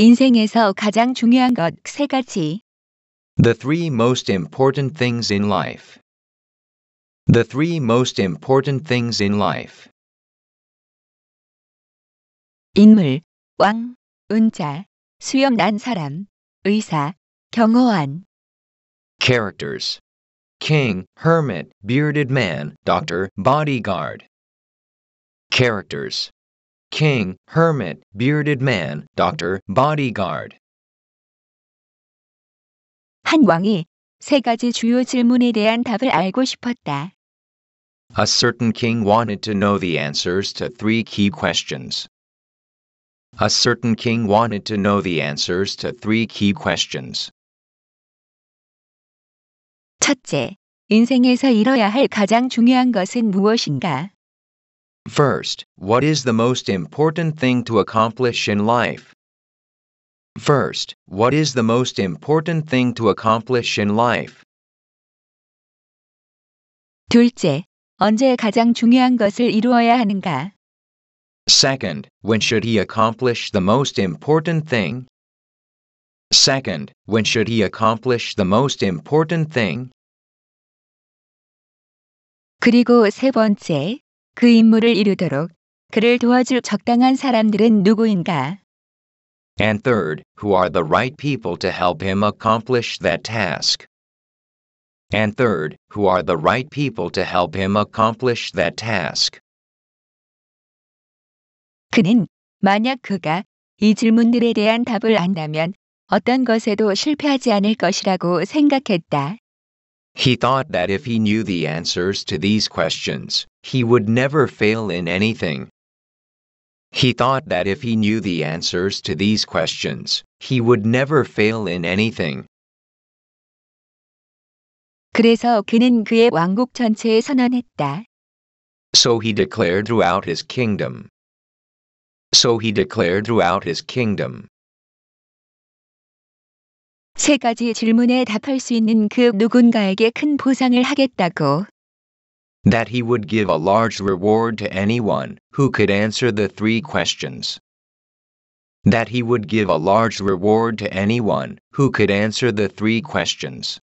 인생에서 가장 중요한 것 세 가지. The three most important things in life. The three most important things in life. 인물, 왕, 은자, 수염난 사람, 의사, 경호원. Characters. King, hermit, bearded man, doctor, bodyguard. Characters. king, hermit, bearded man, doctor, bodyguard. 한 왕이 세 가지 주요 질문에 대한 답을 알고 싶었다. A certain king wanted to know the answers to three key questions. A certain king wanted to know the answers to three key questions. 첫째, 인생에서 잃어야 할 가장 중요한 것은 무엇인가? First, what is the most important thing to accomplish in life? First, what is the most important thing to accomplish in life? 둘째, 언제 가장 중요한 것을 이루어야 하는가? Second, when should he accomplish the most important thing? Second, when should he accomplish the most important thing? 그리고 세 번째, 그 임무를 이루도록 그를 도와줄 적당한 사람들은 누구인가? And third, who are the right people to help him accomplish that task? And third, who are the right people to help him accomplish that task? 그는 만약 그가 이 질문들에 대한 답을 안다면 어떤 것에도 실패하지 않을 것이라고 생각했다. He thought that if he knew the answers to these questions, he would never fail in anything. He thought that if he knew the answers to these questions, he would never fail in anything. 그래서 그는 그의 왕국 전체에 선언했다. So he declared throughout his kingdom. So he declared throughout his kingdom. 세 가지 질문에 답할 수 있는 그 누군가에게 큰 보상을 하겠다고. That he would give a large reward to anyone who could answer the three questions. That he would give a large reward to anyone who could answer the three questions.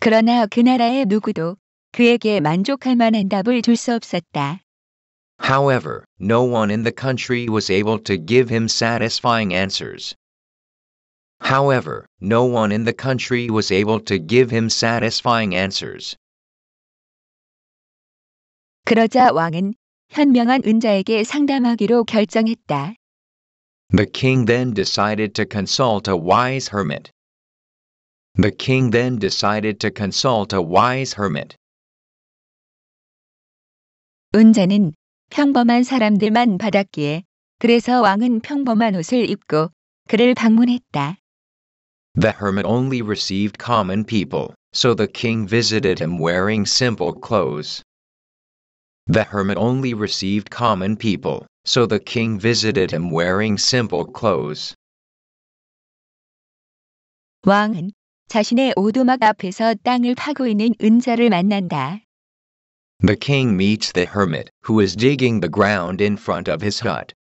그러나 그 나라의 누구도 그에게 만족할 만한 답을 줄 수 없었다. However, no one in the country was able to give him satisfying answers. However, no one in the country was able to give him satisfying answers. 그러자 왕은 현명한 은자에게 상담하기로 결정했다. The king then decided to consult a wise hermit. The king then decided to consult a wise hermit. 은자는 평범한 사람들만 받았기에 그래서 왕은 평범한 옷을 입고 그를 방문했다. The hermit only received common people, so the king visited him wearing simple clothes. The hermit only received common people, so the king visited him wearing simple clothes. 왕은 자신의 오두막 앞에서 땅을 파고 있는 은자를 만난다. The king meets the hermit, who is digging the ground in front of his hut.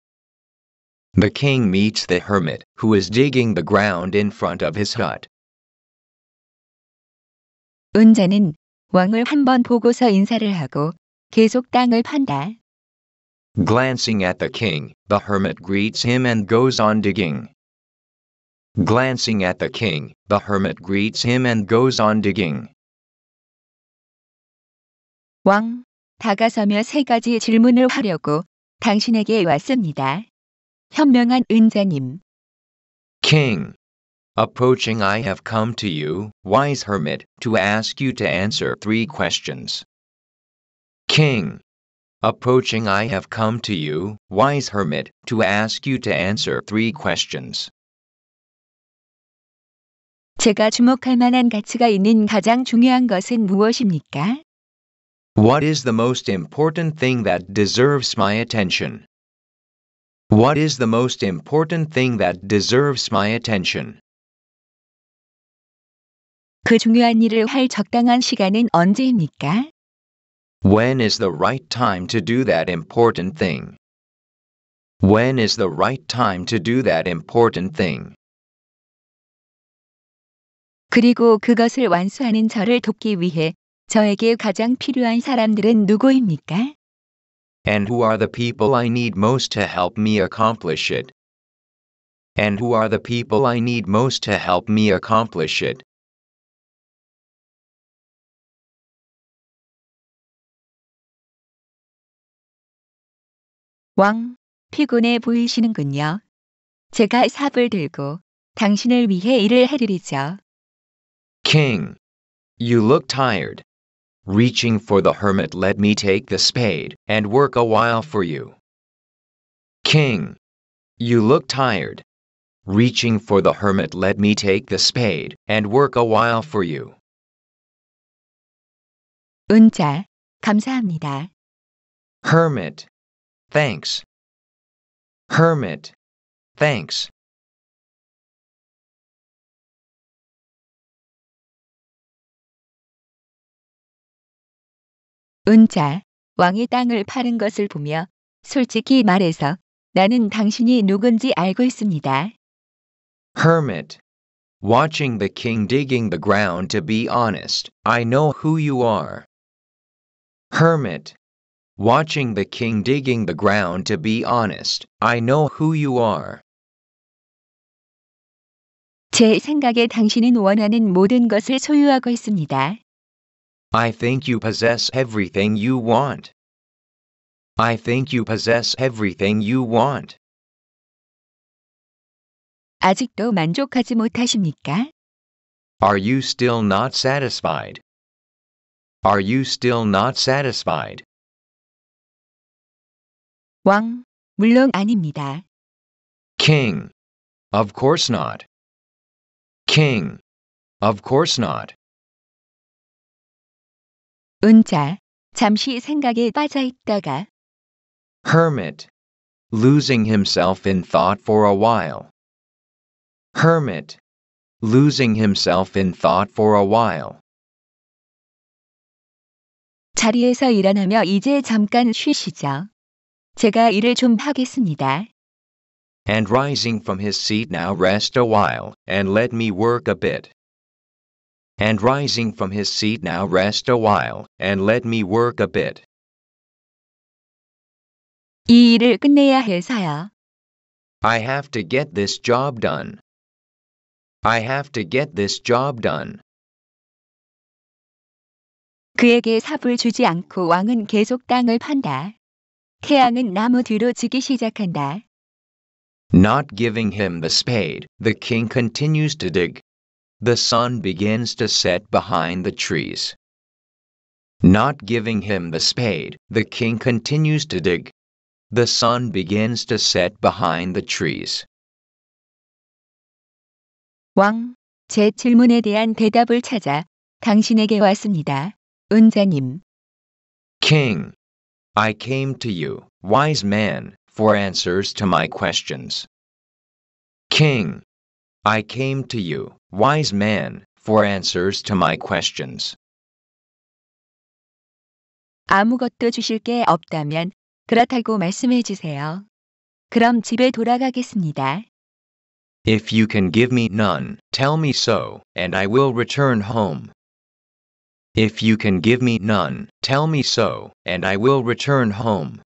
The king meets the hermit, who is digging the ground in front of his hut. 은자는 왕을 한 보고서 인사를 하고 계속 땅을 판다. Glancing at the king, the hermit greets him and goes on digging. Glancing at the king, the hermit greets him and goes on digging. 왕, 다가서며 세 가지 질문을 하려고 당신에게 왔습니다. 현명한 은자님. King. Approaching, I have come to you, wise hermit, to ask you to answer three questions. King. Approaching, I have come to you, wise hermit, to ask you to answer three questions. 제가 주목할 만한 가치가 있는 가장 중요한 것은 무엇입니까? What is the most important thing that deserves my attention? What is the most important thing that deserves my attention? 그 중요한 일을 할 적당한 시간은 언제입니까? When is the right time to do that important thing? When is the right time to do that important thing? 그리고 그것을 완수하는 저를 돕기 위해 저에게 가장 필요한 사람들은 누구입니까? And who are the people I need most to help me accomplish it? And who are the people I need most to help me accomplish it? Wang, 피곤해 보이시는군요. 제가 삽을 들고 당신을 위해 일을 해드리죠. King, you look tired. Reaching for the hermit, let me take the spade and work a while for you. King, you look tired. Reaching for the hermit, let me take the spade and work a while for you. 은자, 감사합니다. Hermit, thanks. Hermit, thanks. 은자, 왕이 땅을 파는 것을 보며 솔직히 말해서 나는 당신이 누군지 알고 있습니다. Hermit. Watching the king digging the ground to be honest, I know who you are. Hermit. Watching the king digging the ground to be honest, I know who you are. 제 생각에 당신은 원하는 모든 것을 소유하고 있습니다. I think you possess everything you want. I think you possess everything you want. 아직도 만족하지 못하십니까? Are you still not satisfied? Are you still not satisfied? 왕, 물론 아닙니다. King. Of course not. King. Of course not. 은자, 잠시 생각에 빠져 있다가. Hermit, losing himself in thought for a while. Hermit, losing himself in thought for a while. 자리에서 일어나며 이제 잠깐 쉬시죠. 제가 일을 좀 하겠습니다. And rising from his seat now rest a while, and let me work a bit and rising from his seat now rest awhile, and let me work a bit. 이 일을 끝내야 사야. I have to get this job done. I have to get this job done. 그에게 삽을 주지 않고 왕은 계속 땅을 판다. 태양은 나무 뒤로 지기 시작한다. Not giving him the spade, the king continues to dig the sun begins to set behind the trees. Not giving him the spade, the king continues to dig. The sun begins to set behind the trees. 왕, 제 질문에 대한 대답을 찾아 당신에게 왔습니다. 은자님. King, I came to you, wise man, for answers to my questions. King, I came to you, wise man for answers to my questions. 아무것도 주실 게 없다면 그렇다고 말씀해 주세요. 그럼 집에 돌아가겠습니다. If you can give me none, tell me so, and I will return home. If you can give me none, tell me so, and I will return home.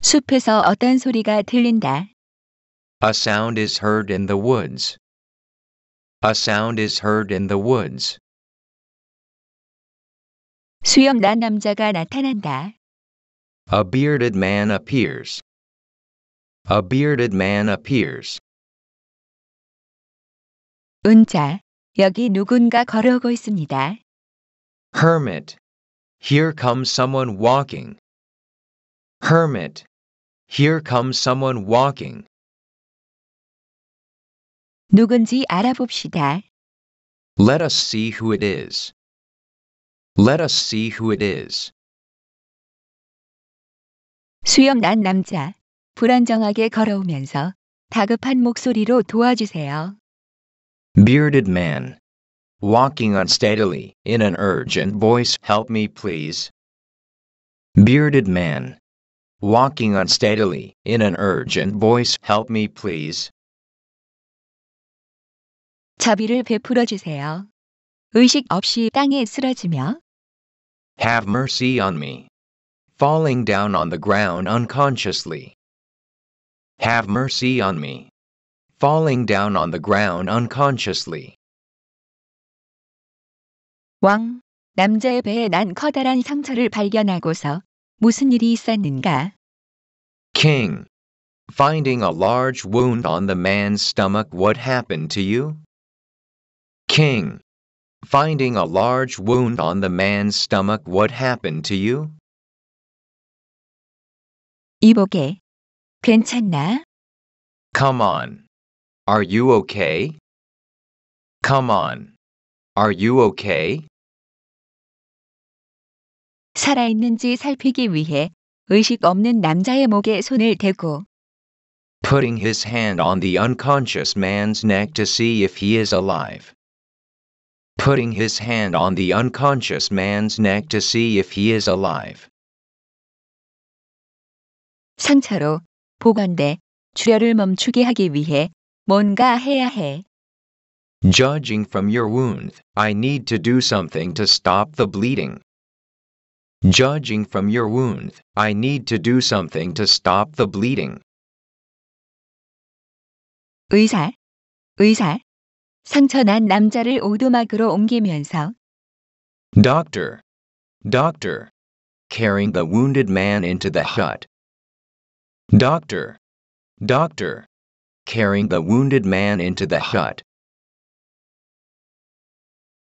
숲에서 어떤 소리가 들린다. A sound is heard in the woods. A sound is heard in the woods. 수염난 남자가 나타난다. A bearded man appears. A bearded man appears. 은자, 여기 누군가 걸어오고 있습니다. Hermit. Here comes someone walking. Hermit. Here comes someone walking. 누군지 알아봅시다. Let us see who it is. Let us see who it is. 수염 난 남자, 불안정하게 걸어오면서 다급한 목소리로 도와주세요. Bearded man. Walking unsteadily, in an urgent voice, help me please. Bearded man. Walking unsteadily, in an urgent voice, help me please. 자비를 베풀어 주세요. 의식 없이 땅에 쓰러지며 Have mercy on me. Falling down on the ground unconsciously. Have mercy on me. Falling down on the ground unconsciously. 왕, 남자의 배에 난 커다란 상처를 발견하고서 무슨 일이 있었는가? King, finding a large wound on the man's stomach, what happened to you? King. Finding a large wound on the man's stomach, what happened to you? 이보게. 괜찮나? Come on. Are you okay? Come on. Are you okay? 살아있는지 살피기 위해 의식 없는 남자의 목에 손을 대고 Putting his hand on the unconscious man's neck to see if he is alive putting his hand on the unconscious man's neck to see if he is alive. 보건대 출혈을 멈추게 하기 위해 뭔가 해야 해. Judging from your wound, I need to do something to stop the bleeding. Judging from your wound, I need to do something to stop the bleeding. 의사, 의사, 상처난 남자를 오두막으로 옮기면서 Doctor, doctor, carrying the wounded man into the hut. Doctor, doctor, carrying the wounded man into the hut.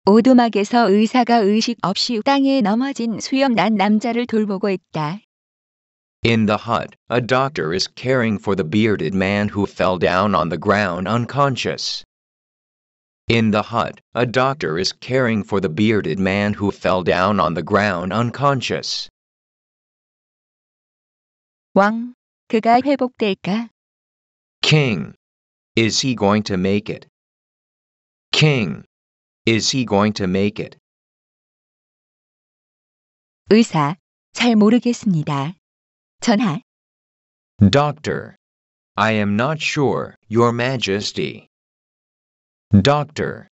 오두막에서 의사가 의식 없이 땅에 넘어진 수염난 남자를 돌보고 있다. In the hut, a doctor is caring for the bearded man who fell down on the ground unconscious. In the hut, a doctor is caring for the bearded man who fell down on the ground unconscious. 왕, 그가 회복될까? King, is he going to make it? King, is he going to make it? 의사, 잘 모르겠습니다. 전하. Doctor, I am not sure, Your Majesty. Doctor,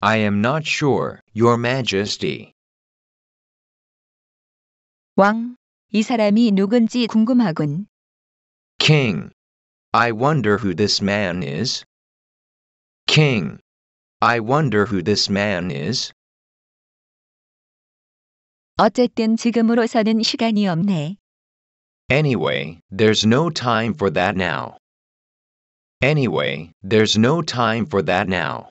I am not sure, Your Majesty. 왕, 이 사람이 누군지 궁금하군. King, I wonder who this man is. King, I wonder who this man is. 어쨌든 지금으로서는 시간이 없네. Anyway, there's no time for that now. Anyway, there's no time for that now.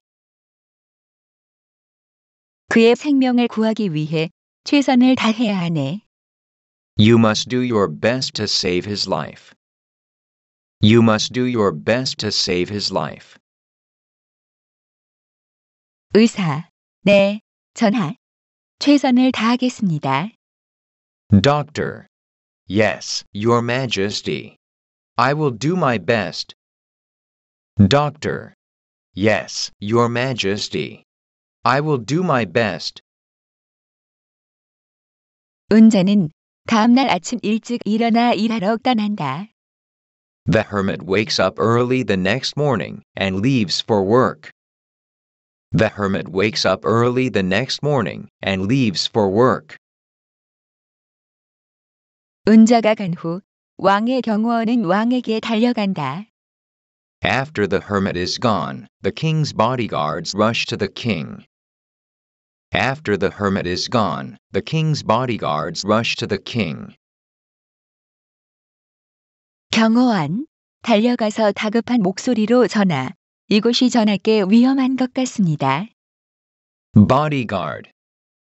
그의 생명을 구하기 위해 최선을 다해야 하네. You must do your best to save his life. You must do your best to save his life. 의사, 네, 전하. 최선을 다하겠습니다. Doctor, yes, Your Majesty. I will do my best Doctor. Yes, Your Majesty. I will do my best. 은자는 다음날 아침 일찍 일어나 일하러 떠난다. The hermit wakes up early the next morning and leaves for work. The hermit wakes up early the next morning and leaves for work. 은자가 간 왕의 경호원은 왕에게 달려간다. After the hermit is gone, the king's bodyguards rush to the king. After the hermit is gone, the king's bodyguards rush to the king. 경호원, 달려가서 다급한 목소리로 전하. 이곳이 전하께 위험한 것 같습니다. Bodyguard.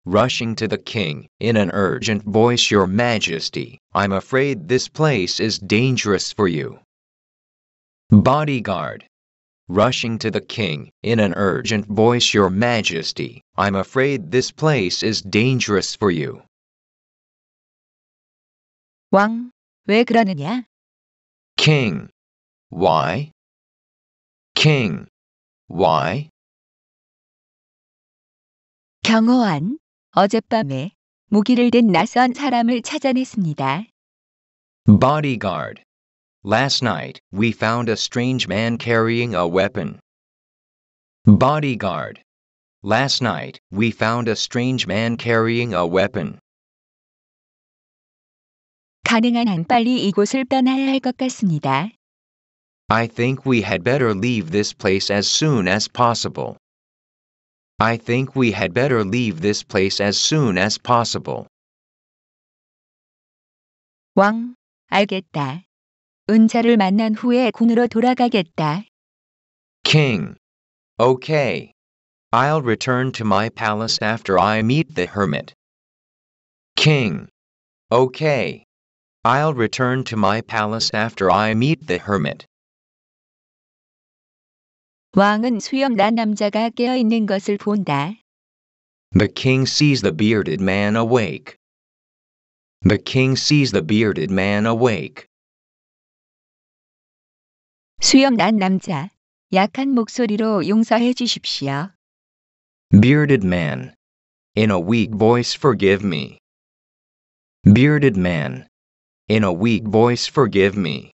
Rushing to the king, in an urgent voice, Your Majesty, I'm afraid this place is dangerous for you. Bodyguard. Rushing to the king, in an urgent voice, Your Majesty, I'm afraid this place is dangerous for you. 왕, 왜 그러느냐? King. Why? King. Why? 어젯밤에 낯선 사람을 찾아냈습니다. Bodyguard. Last night, we found a strange man carrying a weapon. Bodyguard. Last night, we found a strange man carrying a weapon. 가능한 한 빨리 이곳을 떠나야 같습니다. I think we had better leave this place as soon as possible. I think we had better leave this place as soon as possible. 왕, 알겠다. 은자를 만난 후에 궁으로 돌아가겠다. King. Okay. I'll return to my palace after I meet the hermit. King. Okay. I'll return to my palace after I meet the hermit. 왕은 수염난 남자가 깨어 있는 것을 본다. The king sees the bearded man awake. The king sees the bearded man awake. 수염 남자, 약한 목소리로 용서해 주십시오. Bearded man. In a weak voice, forgive me. Bearded man. In a weak voice, forgive me.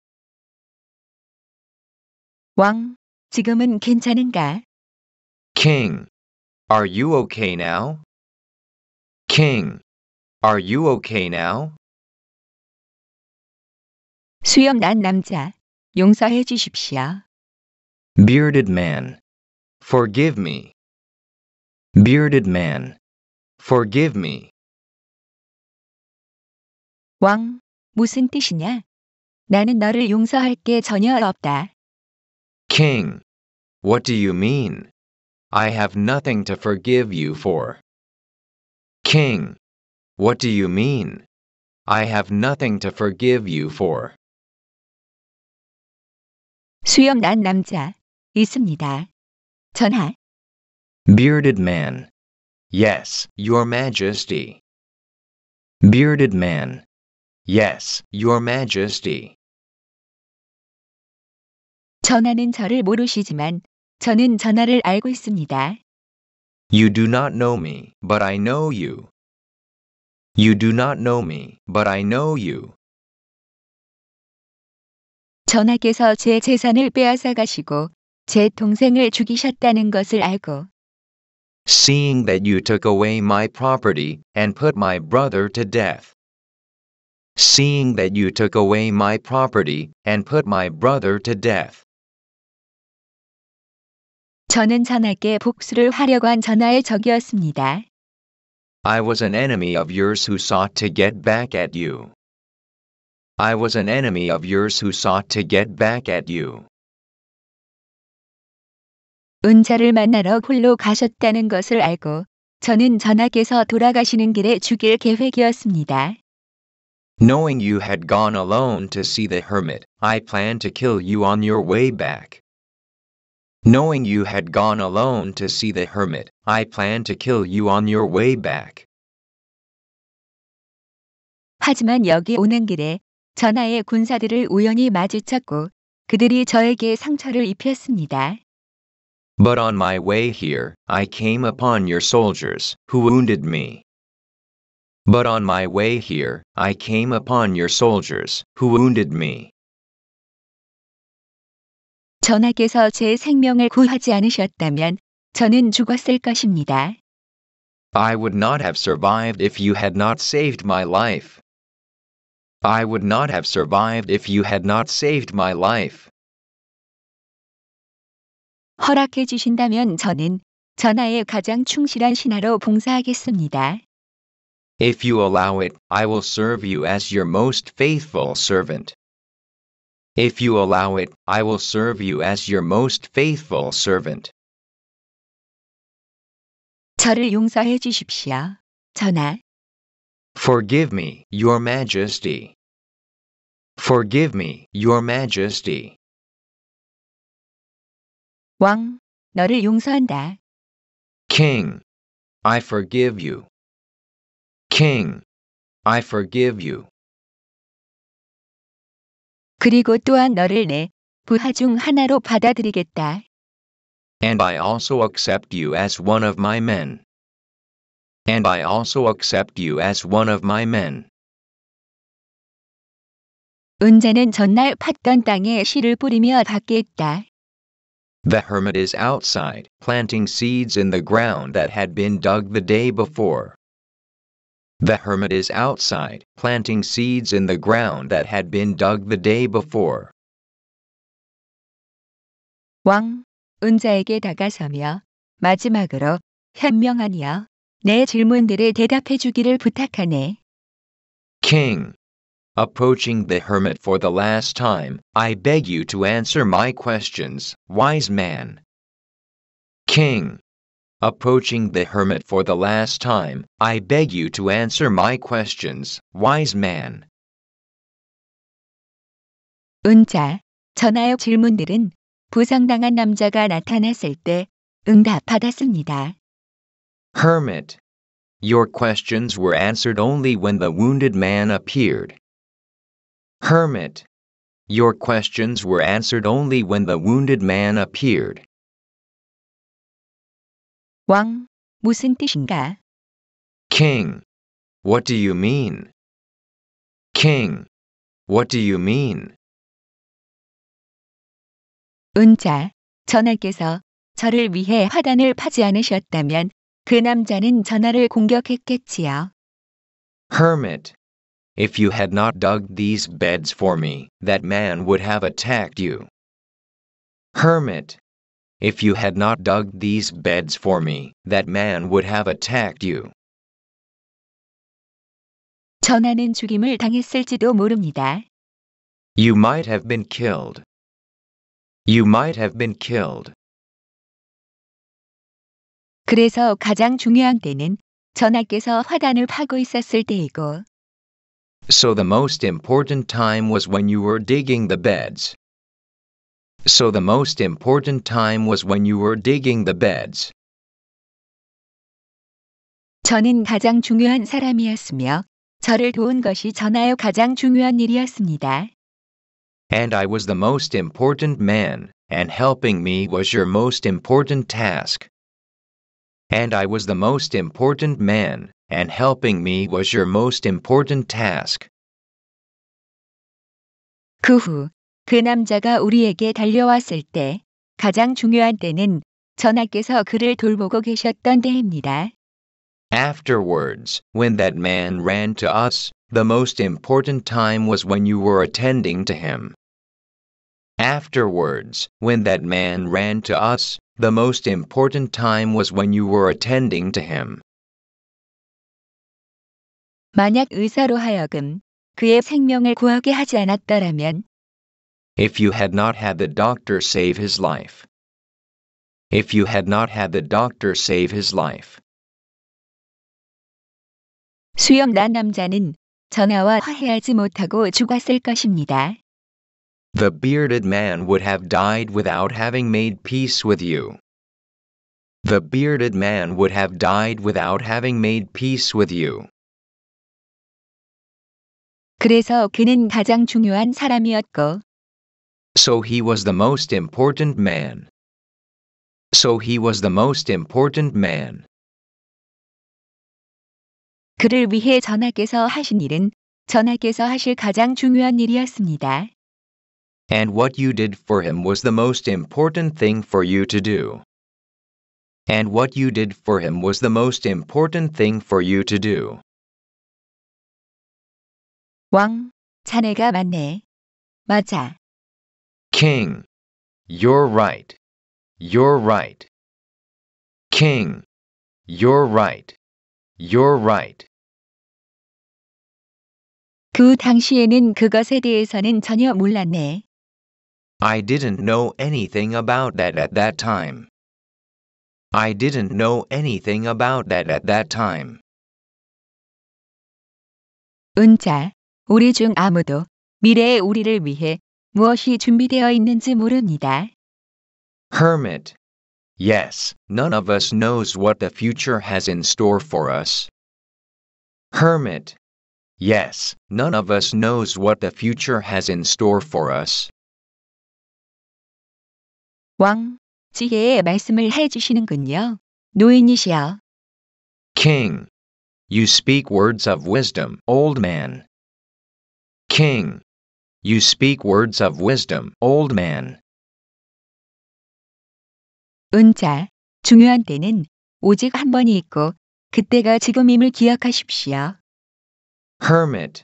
왕, 지금은 괜찮은가? King. Are you okay now? King. Are you okay now? 수염 난 남자, 용서해 주십시오. Bearded man, forgive me. Bearded man, forgive me. 왕, 무슨 뜻이냐? 나는 너를 용서할 게 전혀 없다. King, what do you mean? I have nothing to forgive you for. King, what do you mean? I have nothing to forgive you for. 수염 난 남자 있습니다. 전하. Bearded man. Yes, your majesty. Bearded man. Yes, your majesty. 전하는 저를 모르시지만 저는 전하를 알고 있습니다. You do not know me, but I know you. You do not know me, but I know you. 전하께서 제 재산을 빼앗아 가시고 제 동생을 죽이셨다는 것을 알고 Seeing that you took away my property and put my brother to death. Seeing that you took away my property and put my brother to death. 저는 전하께 복수를 하려고 한 전하의 적이었습니다. I was an enemy of yours who sought to get back at you. I was an enemy of yours who sought to get back at you. 은자를 만나러 홀로 가셨다는 것을 알고 저는 전하께서 돌아가시는 길에 죽일 계획이었습니다. Knowing you had gone alone to see the hermit, I planned to kill you on your way back. Knowing you had gone alone to see the hermit, I planned to kill you on your way back. 하지만 여기 오는 길에 전하의 군사들을 우연히 마주쳤고 그들이 저에게 상처를 입혔습니다. But on my way here, I came upon your soldiers, who wounded me. But on my way here, I came upon your soldiers, who wounded me. 전하께서 제 생명을 구하지 않으셨다면 저는 죽었을 것입니다. I would not have survived if you had not saved my life. I would not have survived if you had not saved my life. 허락해 주신다면 저는 전하의 가장 충실한 신하로 봉사하겠습니다. If you allow it, I will serve you as your most faithful servant. If you allow it, I will serve you as your most faithful servant. 저를 용서해 주십시오. 전하. Forgive me, Your Majesty. Forgive me, Your Majesty. 왕, 너를 용서한다. King, I forgive you. King, I forgive you. 그리고 또한 너를 내 부하 중 하나로 받아들이겠다. And I also accept you as one of my men and I also accept you as one of my men. 전날 팠던 땅에 씨를 뿌리며 밖에 있다. The hermit is outside, planting seeds in the ground that had been dug the day before. The hermit is outside, planting seeds in the ground that had been dug the day before. 왕, 은자에게 다가서며 마지막으로 현명하니여 내 질문들을 대답해 주기를 부탁하네. King. Approaching the hermit for the last time, I beg you to answer my questions, wise man. King. Approaching the hermit for the last time, I beg you to answer my questions, wise man. 은자, 전하의 질문들은 부상당한 남자가 나타났을 때 응답받았습니다. Hermit, your questions were answered only when the wounded man appeared. Hermit, your questions were answered only when the wounded man appeared. 왕, 무슨 뜻인가? King, what do you mean? King, what do you mean? 은자, 전하께서 저를 위해 화단을 파지 않으셨다면 그 남자는 전화를 공격했겠지요. Hermit. If you had not dug these beds for me, that man would have attacked you. Hermit. If you had not dug these beds for me, that man would have attacked you. 전하는 죽임을 당했을지도 모릅니다. You might have been killed. You might have been killed. 그래서 가장 중요한 때는 전하께서 화단을 파고 있었을 때이고 So the most important time was when you were digging the beds. So the most important time was when you were digging the beds. 저는 가장 중요한 사람이었으며 저를 도운 것이 가장 중요한 일이었습니다. And I was the most important man, and helping me was your most important task and I was the most important man, and helping me was your most important task. 그 후, 그 남자가 우리에게 달려왔을 때, 가장 중요한 때는 전하께서 그를 돌보고 계셨던 때입니다. Afterwards, when that man ran to us, the most important time was when you were attending to him. Afterwards, when that man ran to us, the most important time was when you were attending to him. 만약 의사로 하여금 그의 생명을 구하게 하지 않았더라면 If you had not had the doctor save his life. If you had not had the doctor save his life. 수염 난 남자는 전화와 화해하지 못하고 죽었을 것입니다. The bearded man would have died without having made peace with you. The bearded man would have died without having made peace with you. 그래서 그는 가장 중요한 사람이었고. So he was the most important man. So he was the most important man. 그를 위해 전하께서 하신 일은 전하께서 하실 가장 중요한 일이었습니다 and what you did for him was the most important thing for you to do. And what you did for him was the most important thing for you to do. 왕, 자네가 맞네. 맞아. King, you're right. You're right. King, you're right. You're right. 그 당시에는 그것에 대해서는 전혀 몰랐네. I didn't know anything about that at that time. I didn't know anything about that at that time. 은자, 우리 중 아무도 미래의 우리를 위해 무엇이 준비되어 있는지 모릅니다. Hermit. Yes, none of us knows what the future has in store for us. Hermit. Yes, none of us knows what the future has in store for us. 왕, 지혜의 말씀을 해주시는군요. 노인이시여. King, you speak words of wisdom, old man. King, you speak words of wisdom, old man. 은자, 중요한 때는 오직 한 번이 있고 그때가 지금임을 기억하십시오. Hermit,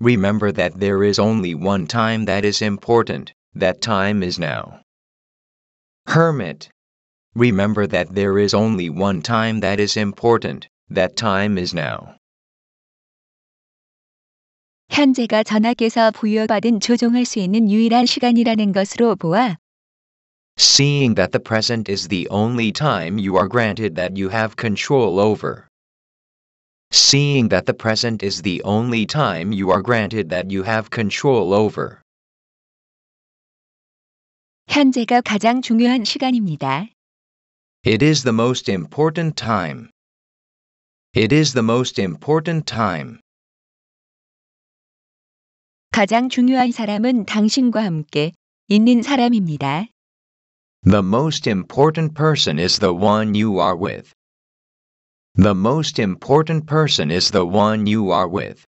remember that there is only one time that is important, that time is now. Hermit. Remember that there is only one time that is important. That time is now. 현재가 전하께서 부여받은 조종할 수 있는 유일한 시간이라는 것으로 보아 Seeing that the present is the only time you are granted that you have control over. Seeing that the present is the only time you are granted that you have control over. 현재가 가장 중요한 시간입니다. It is the most important time. It is the most important time. 가장 중요한 사람은 당신과 함께 있는 사람입니다. The most important person is the one you are with. The most important person is the one you are with.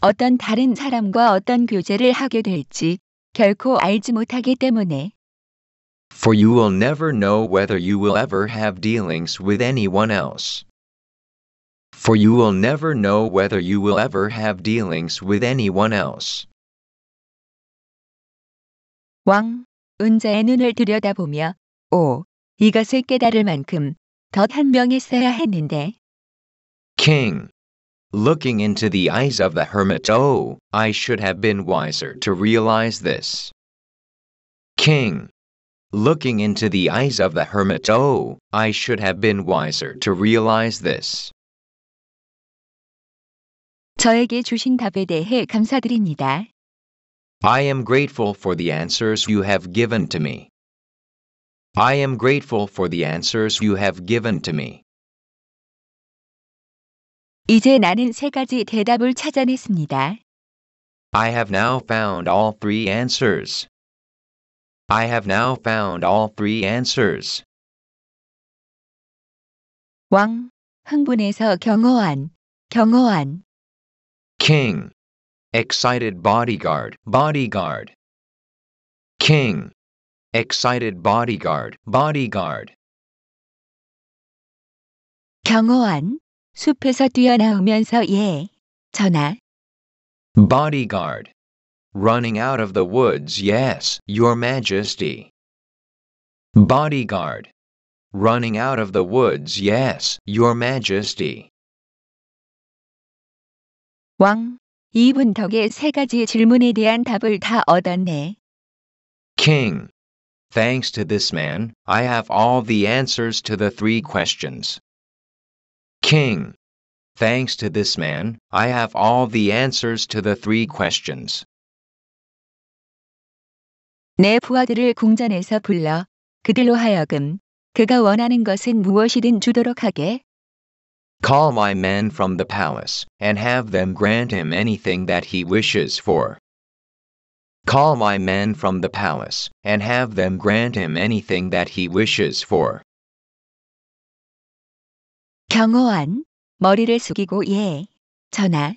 어떤 다른 사람과 어떤 교제를 하게 될지 결코 알지 못하기 때문에. For you will never know whether you will ever have dealings with anyone else. For you will never know whether you will ever have dealings with anyone else. 왕, 은자의 눈을 들여다보며, 오, 이것을 깨달을 만큼 덧한명 했어야 했는데. King, Looking into the eyes of the hermit, oh, I should have been wiser to realize this. King. Looking into the eyes of the hermit, oh, I should have been wiser to realize this. 저에게 주신 답에 대해 감사드립니다. I am grateful for the answers you have given to me. I am grateful for the answers you have given to me. 이제 나는 세 가지 대답을 찾아냈습니다. I have now found all three answers. I have now found all three answers. 왕, 흥분해서 경호한, 경호한. King, excited bodyguard, bodyguard. King, excited bodyguard, bodyguard. 경호한, 숲에서 뛰어나오면서 예. Bodyguard. Running out of the woods, yes, Your Majesty. Bodyguard. Running out of the woods, yes, Your Majesty. 왕, 이분 덕에 세 가지 질문에 대한 답을 다 얻었네. King. Thanks to this man, I have all the answers to the three questions king. Thanks to this man, I have all the answers to the three questions. 내 부하들을 궁전에서 불러 그들로 하여금 그가 원하는 것은 무엇이든 주도록 하게. Call my men from the palace and have them grant him anything that he wishes for. Call my men from the palace and have them grant him anything that he wishes for. 경호원, 머리를 숙이고 예. 전하.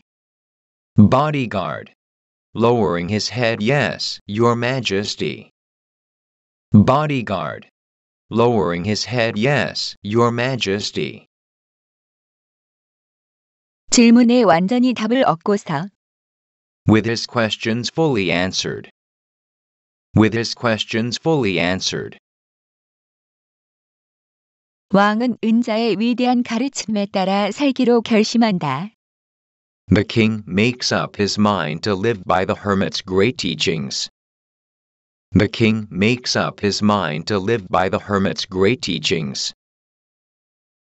Bodyguard. Lowering his head, yes, your majesty. Bodyguard. Lowering his head, yes, your majesty. 질문에 완전히 답을 얻고서 With his questions fully answered. With his questions fully answered. 왕은 은자의 위대한 가르침에 따라 살기로 결심한다. The king makes up his mind to live by the hermit's great teachings. The king makes up his mind to live by the hermit's great teachings.